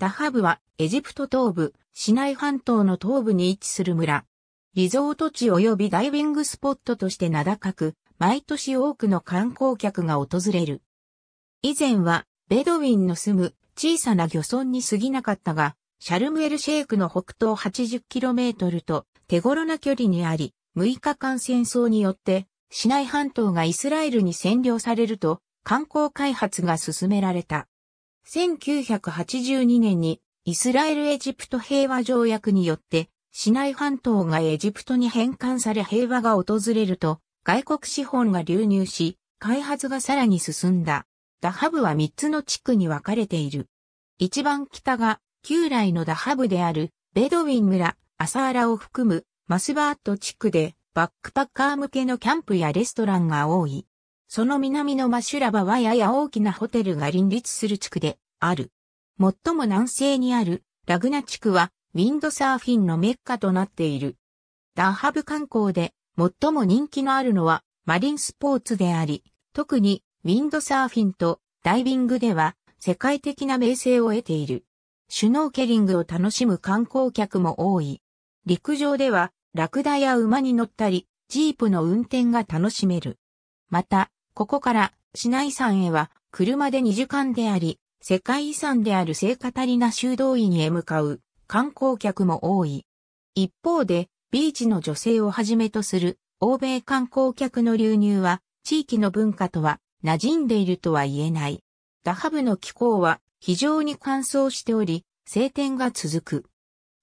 ダハブはエジプト東部、市内半島の東部に位置する村。リゾート地及びダイビングスポットとして名高く、毎年多くの観光客が訪れる。以前はベドウィンの住む小さな漁村に過ぎなかったが、シャルムエルシェイクの北東 80km と手頃な距離にあり、6日間戦争によって市内半島がイスラエルに占領されると観光開発が進められた。1982年にイスラエル・エジプト平和条約によって市内半島がエジプトに返還され平和が訪れると外国資本が流入し開発がさらに進んだ。ダハブは3つの地区に分かれている。一番北が旧来のダハブであるベドウィン村、アサーラを含むマスバート地区でバックパッカー向けのキャンプやレストランが多い。その南のマシュラバはやや大きなホテルが林立する地区である。最も南西にあるラグナ地区はウィンドサーフィンのメッカとなっている。ダハブ観光で最も人気のあるのはマリンスポーツであり、特にウィンドサーフィンとダイビングでは世界的な名声を得ている。シュノーケリングを楽しむ観光客も多い。陸上ではラクダや馬に乗ったり、ジープの運転が楽しめる。また、ここから市内山へは車で2時間であり、世界遺産である聖カタリナ修道院へ向かう観光客も多い。一方で、ビーチの女性をはじめとする欧米観光客の流入は地域の文化とは馴染んでいるとは言えない。ダハブの気候は非常に乾燥しており、晴天が続く。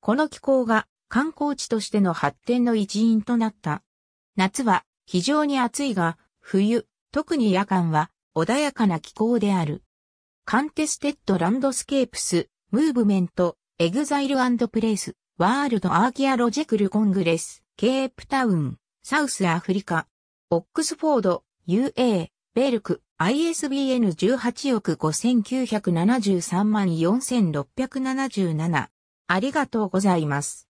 この気候が観光地としての発展の一因となった。夏は非常に暑いが、冬、特に夜間は穏やかな気候である。カンテステッドランドスケープス、ムーブメント、エグザイルプレイス、ワールドアーキアロジクルコングレス、ケープタウン、サウスアフリカ、オックスフォード、UA、ベルク、ISBN 18億5973万4677。ありがとうございます。